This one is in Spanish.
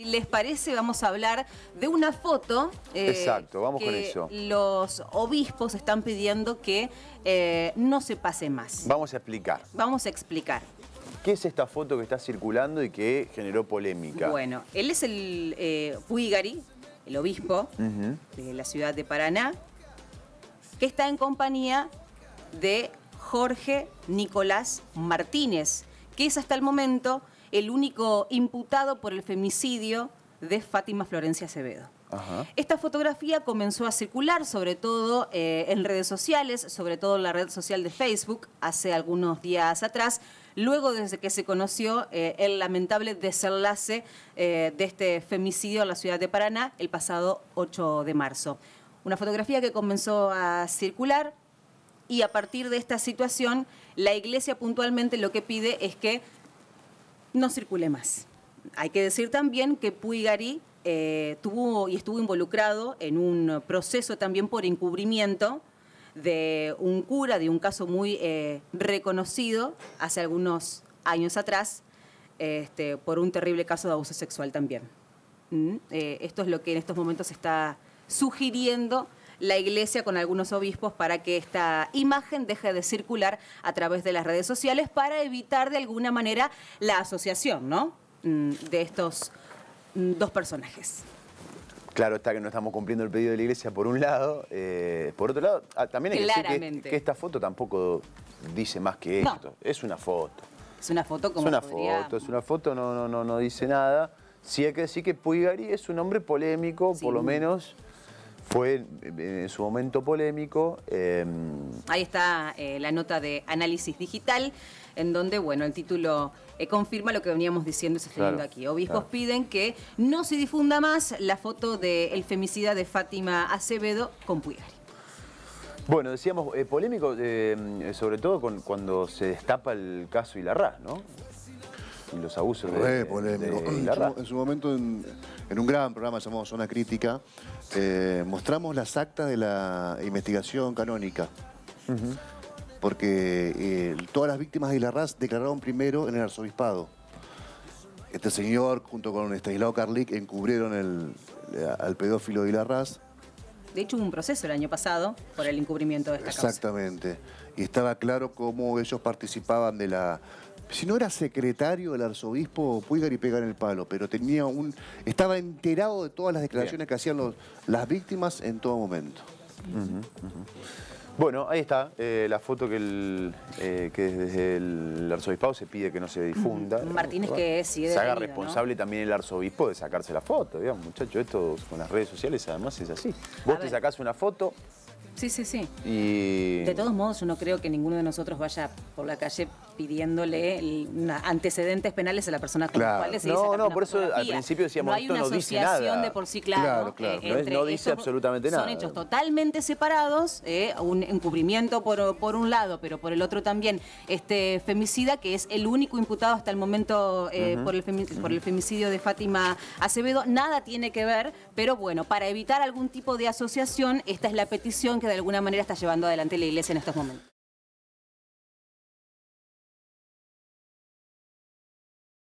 Si les parece, vamos a hablar de una foto. Eh, Exacto, vamos que con eso. Los obispos están pidiendo que eh, no se pase más. Vamos a explicar. Vamos a explicar. ¿Qué es esta foto que está circulando y que generó polémica? Bueno, él es el eh, Puigari, el obispo de la ciudad de Paraná, que está en compañía de Jorge Nicolás Martínez, que es hasta el momento el único imputado por el femicidio de Fátima Florencia Acevedo. Esta fotografía comenzó a circular, sobre todo eh, en redes sociales, sobre todo en la red social de Facebook, hace algunos días atrás, luego desde que se conoció eh, el lamentable desenlace eh, de este femicidio en la ciudad de Paraná el pasado 8 de marzo. Una fotografía que comenzó a circular y a partir de esta situación, la iglesia puntualmente lo que pide es que no circule más. Hay que decir también que Puigari eh, tuvo y estuvo involucrado en un proceso también por encubrimiento de un cura, de un caso muy eh, reconocido hace algunos años atrás, este, por un terrible caso de abuso sexual también. Mm, eh, esto es lo que en estos momentos se está sugiriendo la iglesia con algunos obispos para que esta imagen deje de circular a través de las redes sociales para evitar de alguna manera la asociación ¿no? Mm, de estos mm, dos personajes. Claro está que no estamos cumpliendo el pedido de la iglesia por un lado. Eh, por otro lado, ah, también hay que decir que, esta foto tampoco dice más que esto. Es una foto. Es una foto como Es una foto, es una foto, no, no, no, no dice nada. Sí hay que decir que Puigari es un hombre polémico, por lo menos fue en su momento polémico. Em, Ahí está eh, la nota de análisis digital, en donde, bueno, el título eh, confirma lo que veníamos diciendo y sosteniendo aquí. Obispos piden que no se difunda más la foto del el femicida de Fátima Acevedo con Puyari. Bueno, decíamos, eh, polémico, em, sobre todo cuando se destapa el caso Ilarra, ¿no? Y los abusos polémico. en, su, momento, en, en un gran programa llamado Zona Crítica, eh, mostramos las actas de la investigación canónica. Porque eh, todas las víctimas de la declararon primero en el arzobispado. Este señor, junto con Estanislao Carlic, encubrieron eh, al pedófilo de la De hecho, hubo un proceso el año pasado por el encubrimiento de esta Exactamente. Y estaba claro cómo ellos participaban de la si no era secretario del arzobispo Puigari y pegar el palo, pero tenía un estaba enterado de todas las declaraciones que hacían las víctimas en todo momento. Bueno, ahí está eh, la foto que, eh, desde el arzobispado se pide que no se difunda. Martínez que es, sí, Se haga responsable también el arzobispo de sacarse la foto, digamos, muchachos, esto con las redes sociales además es así. Vos te sacás una foto, Sí, sí, sí. Y... De todos modos, yo no creo que ninguno de nosotros vaya por la calle pidiéndole antecedentes penales a la persona con claro. la cual No, no, por eso al principio decíamos no hay no asociación de por sí, claro. claro, eh, claro. no, dice absolutamente nada. Son hechos totalmente separados, eh, un encubrimiento por, un lado, pero por el otro también este femicida, que es el único imputado hasta el momento eh, por, el por el femicidio de Fátima Acevedo. Nada tiene que ver, pero bueno, para evitar algún tipo de asociación, esta es la petición que de alguna manera está llevando adelante la iglesia en estos momentos.